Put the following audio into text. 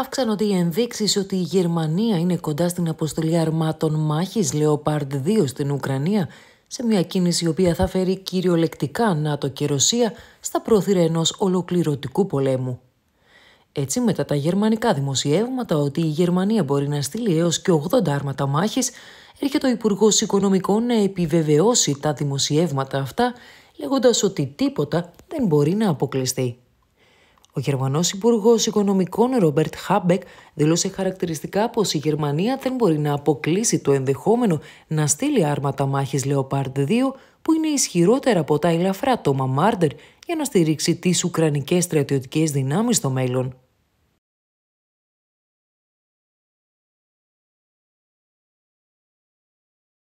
Αυξάνονται οι ενδείξεις ότι η Γερμανία είναι κοντά στην αποστολή αρμάτων μάχης Λεοπάρντ 2 στην Ουκρανία, σε μια κίνηση η οποία θα φέρει κυριολεκτικά ΝΑΤΟ και Ρωσία στα πρόθυρα ενός ολοκληρωτικού πολέμου. Έτσι, μετά τα γερμανικά δημοσιεύματα ότι η Γερμανία μπορεί να στείλει έως και 80 άρματα μάχης, έρχεται ο Υπουργός Οικονομικών να επιβεβαιώσει τα δημοσιεύματα αυτά, λέγοντας ότι τίποτα δεν μπορεί να αποκλειστεί. Ο Γερμανός Υπουργός Οικονομικών Ρομπέρτ Χάμπεκ δήλωσε χαρακτηριστικά πως η Γερμανία δεν μπορεί να αποκλείσει το ενδεχόμενο να στείλει άρματα μάχης Leopard 2 που είναι ισχυρότερα από τα ελαφρά τόμα Μάρντερ για να στηρίξει τις Ουκρανικές στρατιωτικές δυνάμεις στο μέλλον.